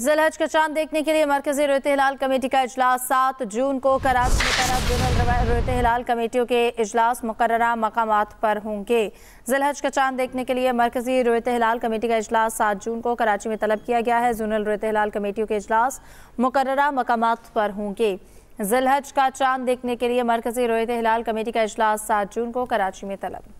जिलहज का चांद देखने के लिए मरकजी रोहित हिलाल कमेटी का अजलास सात जून को कराची में तरफ जुनल रोत हिलाल कमेटियों के अजलास मुकर मकाम पर होंगे जिलहज का चांद देखने के लिए मरकजी रोत हिलाल कमेटी का अजलास सात जून को कराची में तलब किया गया है जूनल रोहित हिलाल कमेटियों के अजलास मुकर मकाम पर होंगे जिलहज का चांद देखने के लिए मरकजी रोहित हिलाल कमेटी का अजलास सात जून को कराची में तलब